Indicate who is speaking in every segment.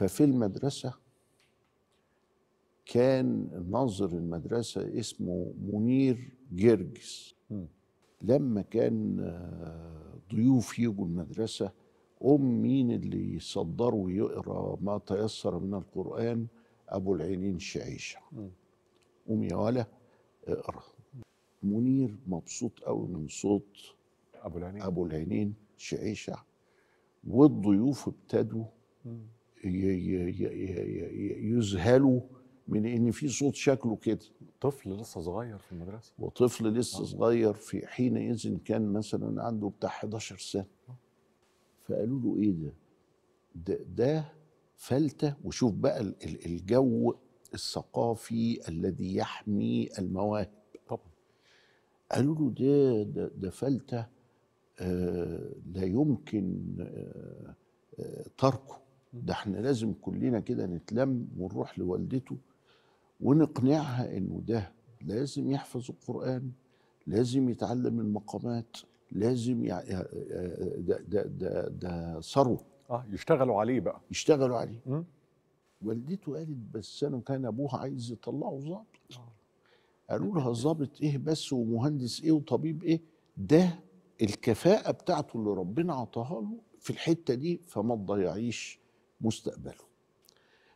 Speaker 1: ففي المدرسة كان ناظر المدرسة اسمه منير جرجس لما كان آه، ضيوف يجوا المدرسة أم مين اللي يصدر ويقرأ ما تيسر من القرآن أبو العينين شعيشة قوم يا ولا اقرأ منير مبسوط قوي من صوت أبو العينين أبو العينين شعيشة والضيوف ابتدوا يذهلوا من ان في صوت شكله كده طفل لسه صغير في المدرسه وطفل لسه آه. صغير في حينئذ كان مثلا عنده بتاع 11 سنه آه. فقالوا له ايه ده ده, ده فلته وشوف بقى الجو الثقافي الذي يحمي المواهب طبعا قالوا له ده ده, ده فلته آه لا يمكن آه آه تركه ده احنا لازم كلنا كده نتلم ونروح لوالدته ونقنعها انه ده لازم يحفظ القرآن لازم يتعلم المقامات لازم ده, ده, ده, ده ثروة اه يشتغلوا عليه بقى يشتغلوا عليه م? والدته قالت بس انا كان ابوها عايز يطلعه ظابط آه. قالوا لها ظابط ايه بس ومهندس ايه وطبيب ايه ده الكفاءة بتاعته اللي ربنا عطاها له في الحتة دي فما تضيعيش مستقبله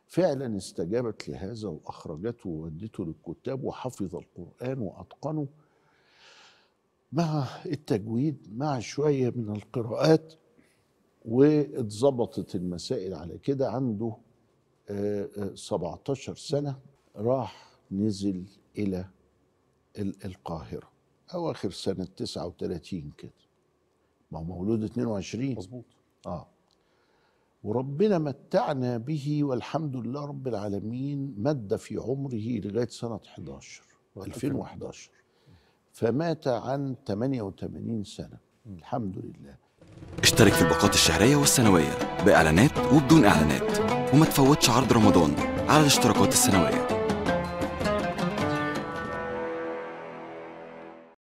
Speaker 1: فعلا استجابت لهذا واخرجته وودته للكتاب وحفظ القران واتقنه مع التجويد مع شويه من القراءات واتظبطت المسائل على كده عنده 17 آه، آه، سنه راح نزل الى القاهره اواخر سنه 39 كده ما هو مولود 22 مظبوط اه وربنا متعنا به والحمد لله رب العالمين مد في عمره لغايه سنه 11 2011 فمات عن 88 سنه الحمد لله اشترك في الباقات الشهريه والسنويه باعلانات وبدون اعلانات وما تفوتش عرض رمضان على الاشتراكات السنويه